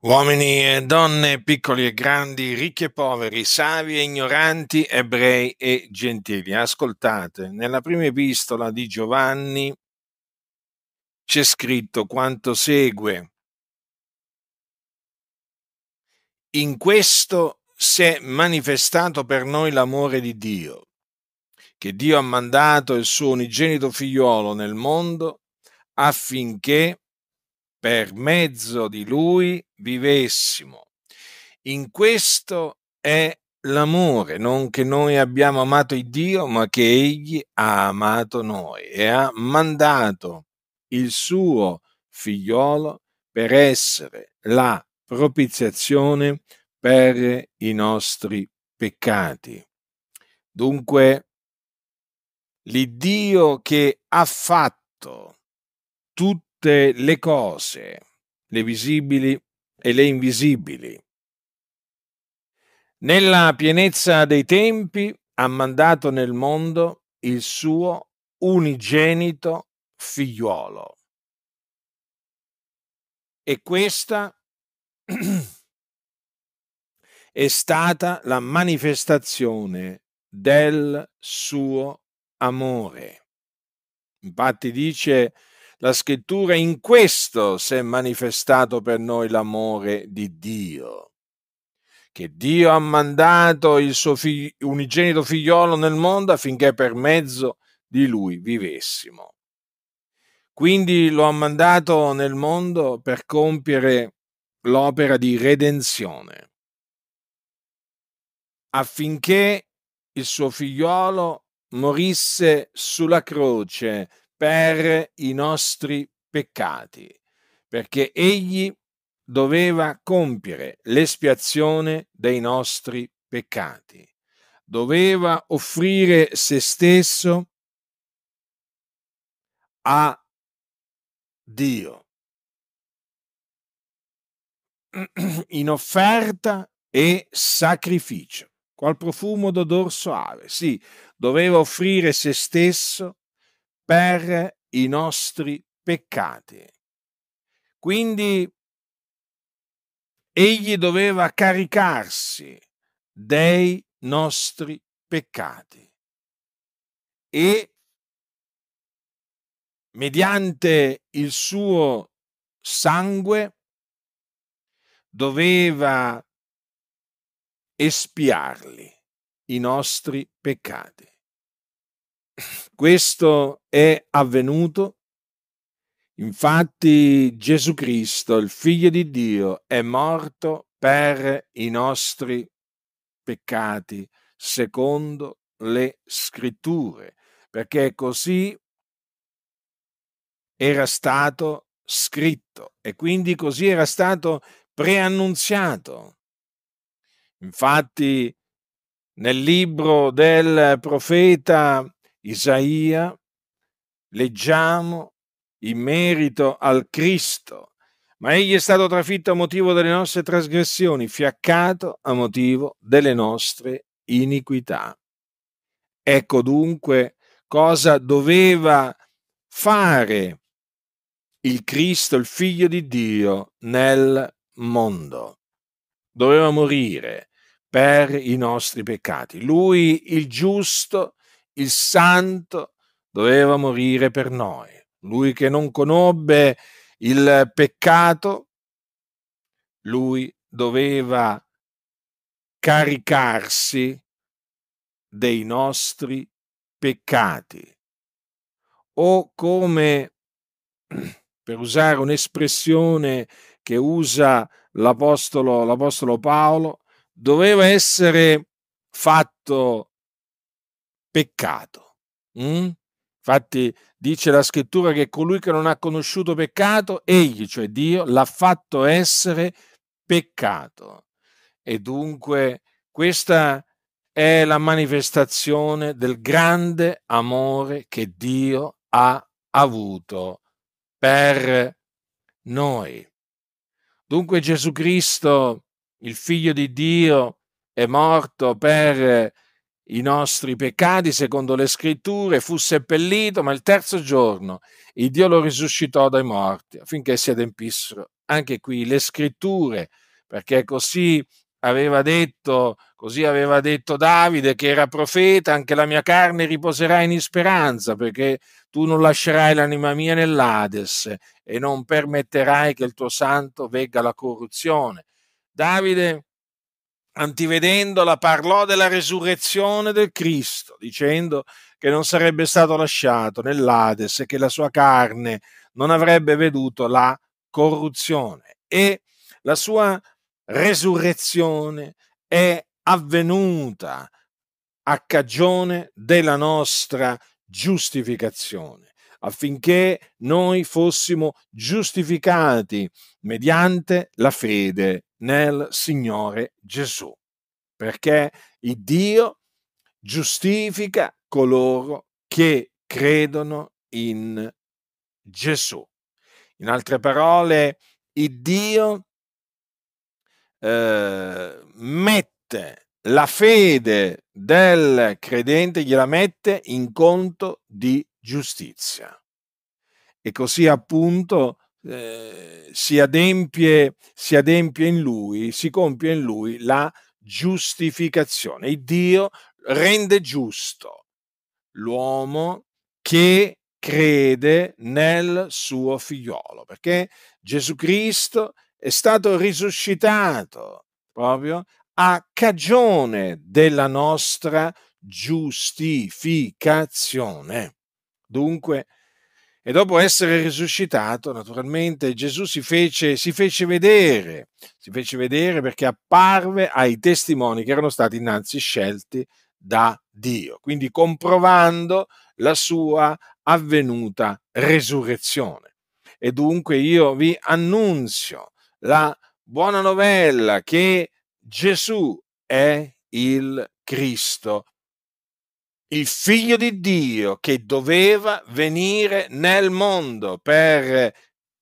Uomini e donne, piccoli e grandi, ricchi e poveri, savi e ignoranti, ebrei e gentili, ascoltate, nella prima epistola di Giovanni c'è scritto quanto segue. In questo si è manifestato per noi l'amore di Dio, che Dio ha mandato il suo unigenito figliuolo nel mondo affinché per mezzo di lui vivessimo. In questo è l'amore, non che noi abbiamo amato il Dio, ma che Egli ha amato noi e ha mandato il suo figliolo per essere la propiziazione per i nostri peccati. Dunque, l'Iddio che ha fatto tutto tutte le cose, le visibili e le invisibili. Nella pienezza dei tempi ha mandato nel mondo il suo unigenito figliuolo. E questa è stata la manifestazione del suo amore. Infatti dice la scrittura, in questo si è manifestato per noi l'amore di Dio, che Dio ha mandato il suo fig- unigenito figliolo nel mondo affinché per mezzo di lui vivessimo. Quindi lo ha mandato nel mondo per compiere l'opera di redenzione, affinché il suo figliolo morisse sulla croce per i nostri peccati, perché egli doveva compiere l'espiazione dei nostri peccati, doveva offrire se stesso a Dio in offerta e sacrificio, qual profumo d'odor soave. Sì, doveva offrire se stesso per i nostri peccati. Quindi egli doveva caricarsi dei nostri peccati e mediante il suo sangue doveva espiarli i nostri peccati. Questo è avvenuto. Infatti Gesù Cristo, il figlio di Dio, è morto per i nostri peccati, secondo le scritture, perché così era stato scritto e quindi così era stato preannunziato. Infatti nel libro del profeta Isaia, leggiamo in merito al Cristo, ma egli è stato trafitto a motivo delle nostre trasgressioni, fiaccato a motivo delle nostre iniquità. Ecco dunque cosa doveva fare il Cristo, il figlio di Dio, nel mondo. Doveva morire per i nostri peccati. Lui, il giusto, il santo doveva morire per noi. Lui che non conobbe il peccato, lui doveva caricarsi dei nostri peccati. O come, per usare un'espressione che usa l'apostolo, l'apostolo Paolo, doveva essere fatto peccato. Mm? Infatti dice la scrittura che colui che non ha conosciuto peccato, egli, cioè Dio, l'ha fatto essere peccato. E dunque questa è la manifestazione del grande amore che Dio ha avuto per noi. Dunque Gesù Cristo, il figlio di Dio, è morto per i nostri peccati secondo le scritture, fu seppellito, ma il terzo giorno il Dio lo risuscitò dai morti affinché si adempissero anche qui le scritture, perché così aveva detto, così aveva detto Davide che era profeta, anche la mia carne riposerà in speranza, perché tu non lascerai l'anima mia nell'Ades e non permetterai che il tuo santo vegga la corruzione. Davide antivedendola, parlò della resurrezione del Cristo, dicendo che non sarebbe stato lasciato nell'Ades e che la sua carne non avrebbe veduto la corruzione. E la sua resurrezione è avvenuta a cagione della nostra giustificazione, affinché noi fossimo giustificati mediante la fede nel Signore Gesù, perché il Dio giustifica coloro che credono in Gesù. In altre parole, il Dio eh, mette la fede del credente, gliela mette in conto di giustizia. E così appunto eh, si, adempie, si adempie in lui, si compie in lui la giustificazione. Il Dio rende giusto l'uomo che crede nel suo figliolo, perché Gesù Cristo è stato risuscitato proprio a cagione della nostra giustificazione. Dunque, e dopo essere risuscitato, naturalmente, Gesù si fece, si fece vedere, si fece vedere perché apparve ai testimoni che erano stati innanzi scelti da Dio, quindi comprovando la sua avvenuta resurrezione. E dunque io vi annunzio la buona novella che Gesù è il Cristo, il figlio di Dio che doveva venire nel mondo per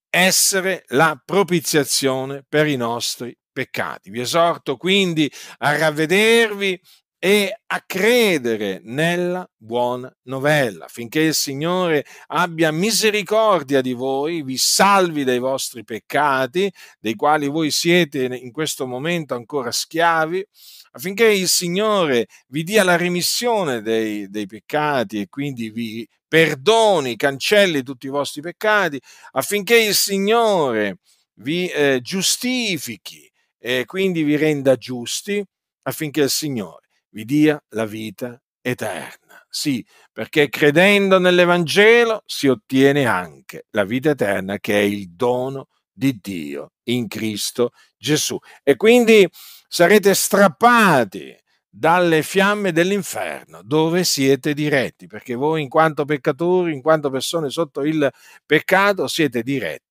essere la propiziazione per i nostri peccati. Vi esorto quindi a ravvedervi e a credere nella buona novella, finché il Signore abbia misericordia di voi, vi salvi dai vostri peccati, dei quali voi siete in questo momento ancora schiavi, affinché il Signore vi dia la remissione dei, dei peccati e quindi vi perdoni, cancelli tutti i vostri peccati, affinché il Signore vi eh, giustifichi e quindi vi renda giusti, affinché il Signore vi dia la vita eterna. Sì, perché credendo nell'Evangelo si ottiene anche la vita eterna che è il dono di Dio in Cristo Gesù. E quindi sarete strappati dalle fiamme dell'inferno dove siete diretti, perché voi in quanto peccatori, in quanto persone sotto il peccato, siete diretti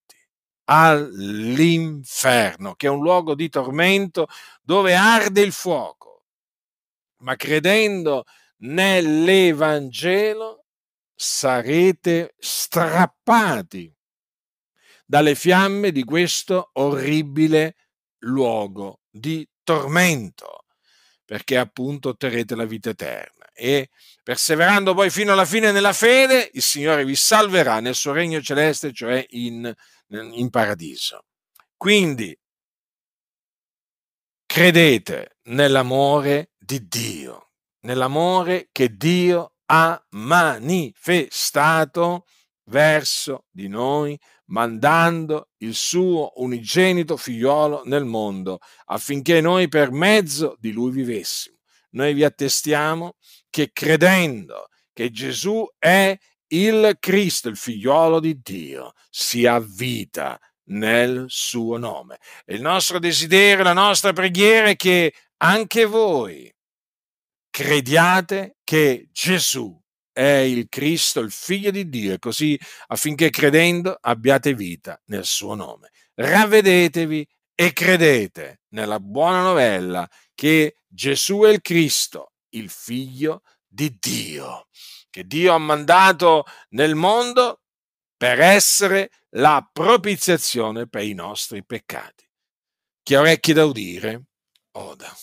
all'inferno, che è un luogo di tormento dove arde il fuoco. Ma credendo nell'Evangelo sarete strappati dalle fiamme di questo orribile luogo di tormento, perché appunto otterrete la vita eterna. E perseverando poi fino alla fine nella fede, il Signore vi salverà nel suo regno celeste, cioè in, in paradiso. Quindi credete nell'amore di Dio, nell'amore che Dio ha manifestato verso di noi mandando il suo unigenito figliolo nel mondo, affinché noi per mezzo di lui vivessimo. Noi vi attestiamo che credendo che Gesù è il Cristo, il figliolo di Dio, si ha vita nel suo nome. Il nostro desiderio, la nostra preghiera è che anche voi crediate che Gesù è è il Cristo, il figlio di Dio, e così affinché credendo abbiate vita nel suo nome. Ravvedetevi e credete nella buona novella che Gesù è il Cristo, il figlio di Dio, che Dio ha mandato nel mondo per essere la propiziazione per i nostri peccati. Chi ha orecchi da udire, oda.